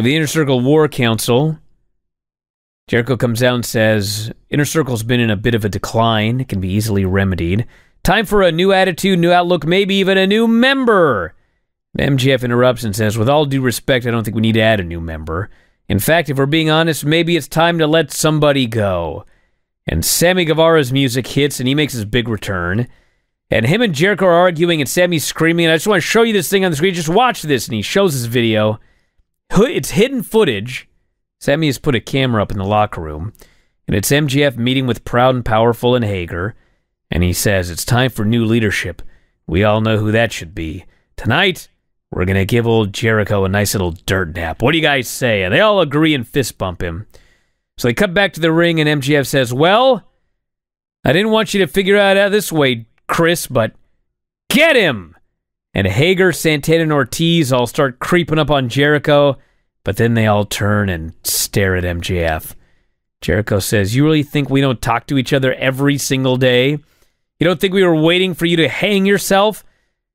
have the Inner Circle War Council. Jericho comes out and says, Inner Circle's been in a bit of a decline. It can be easily remedied. Time for a new attitude, new outlook, maybe even a new member. MGF interrupts and says, With all due respect, I don't think we need to add a new member. In fact, if we're being honest, maybe it's time to let somebody go. And Sammy Guevara's music hits and he makes his big return. And him and Jericho are arguing and Sammy's screaming, and I just want to show you this thing on the screen. Just watch this. And he shows his video it's hidden footage. Sammy has put a camera up in the locker room, and it's MGF meeting with Proud and Powerful and Hager, and he says it's time for new leadership. We all know who that should be. Tonight, we're gonna give old Jericho a nice little dirt nap. What do you guys say? And they all agree and fist bump him. So they cut back to the ring, and MGF says, Well, I didn't want you to figure out how this way, Chris, but get him! And Hager, Santana, and Ortiz all start creeping up on Jericho, but then they all turn and stare at MJF. Jericho says, You really think we don't talk to each other every single day? You don't think we were waiting for you to hang yourself?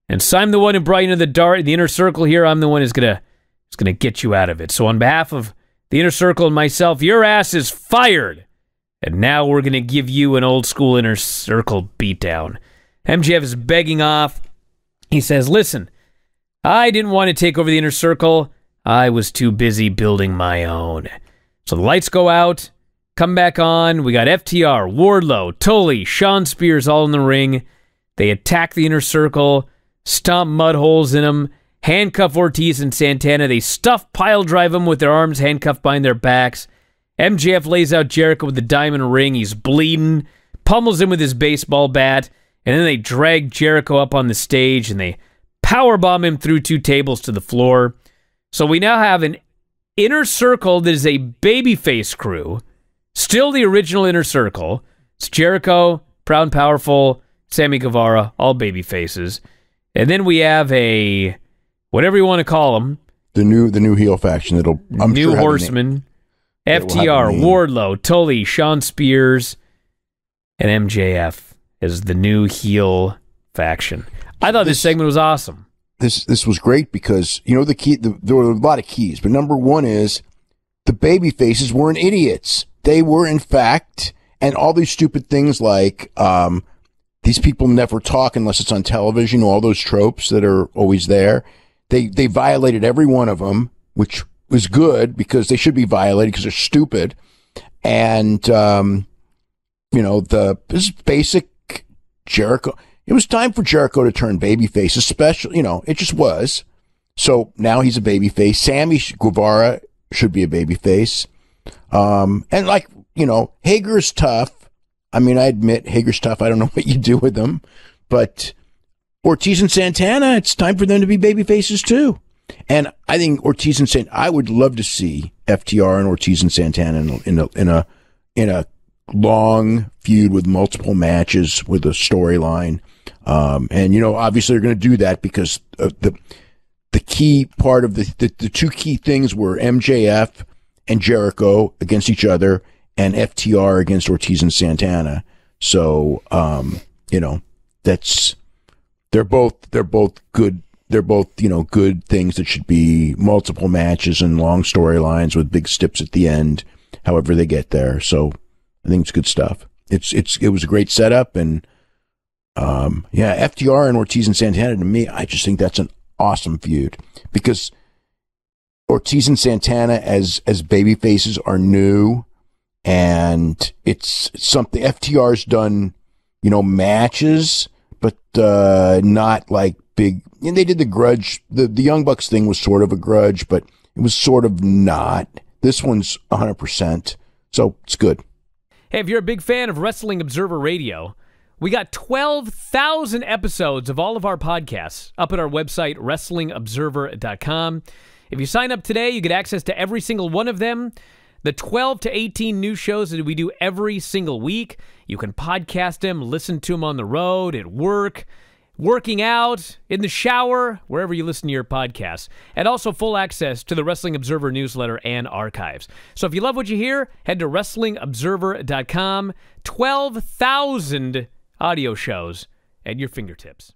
And so I'm the one who brought you into the dark, the inner circle here. I'm the one who's gonna, who's gonna get you out of it. So on behalf of the inner circle and myself, your ass is fired. And now we're gonna give you an old school inner circle beatdown. MJF is begging off. He says, Listen, I didn't want to take over the inner circle. I was too busy building my own. So the lights go out, come back on. We got FTR, Wardlow, Tully, Sean Spears all in the ring. They attack the inner circle, stomp mud holes in them, handcuff Ortiz and Santana. They stuff pile drive them with their arms handcuffed behind their backs. MJF lays out Jericho with the diamond ring. He's bleeding, pummels him with his baseball bat. And then they drag Jericho up on the stage and they powerbomb him through two tables to the floor. So we now have an inner circle that is a babyface crew, still the original inner circle. It's Jericho, Proud and Powerful, Sammy Guevara, all babyfaces. And then we have a whatever you want to call them. The new the new heel faction that'll I'm new sure horseman. FTR, Wardlow, Tully, Sean Spears, and MJF is the new heel faction. I thought this, this segment was awesome. This this was great because you know the key the, there were a lot of keys, but number one is the baby faces weren't idiots. They were in fact, and all these stupid things like um, these people never talk unless it's on television. All those tropes that are always there. They they violated every one of them, which was good because they should be violated because they're stupid, and um, you know the this basic Jericho. It was time for Jericho to turn babyface, especially, you know, it just was. So now he's a babyface. Sammy Guevara should be a babyface. Um, and like, you know, Hager's tough. I mean, I admit Hager's tough. I don't know what you do with him, but Ortiz and Santana, it's time for them to be babyfaces too. And I think Ortiz and Santana, I would love to see FTR and Ortiz and Santana in, a, in a, in a long feud with multiple matches with a storyline. Um, and you know, obviously they're going to do that because uh, the, the key part of the, the, the two key things were MJF and Jericho against each other and FTR against Ortiz and Santana. So, um, you know, that's, they're both, they're both good. They're both, you know, good things that should be multiple matches and long storylines with big steps at the end, however they get there. So I think it's good stuff. It's it's it was a great setup, and um, yeah, FDR and Ortiz and Santana to me, I just think that's an awesome feud because Ortiz and Santana as as baby faces are new, and it's something FTR's done, you know, matches, but uh, not like big. And they did the grudge. The the Young Bucks thing was sort of a grudge, but it was sort of not. This one's 100%. So it's good. Hey, if you're a big fan of Wrestling Observer Radio, we got 12,000 episodes of all of our podcasts up at our website, WrestlingObserver.com. If you sign up today, you get access to every single one of them. The 12 to 18 new shows that we do every single week. You can podcast them, listen to them on the road, at work, working out, in the shower, wherever you listen to your podcasts, and also full access to the Wrestling Observer newsletter and archives. So if you love what you hear, head to WrestlingObserver.com. 12,000 audio shows at your fingertips.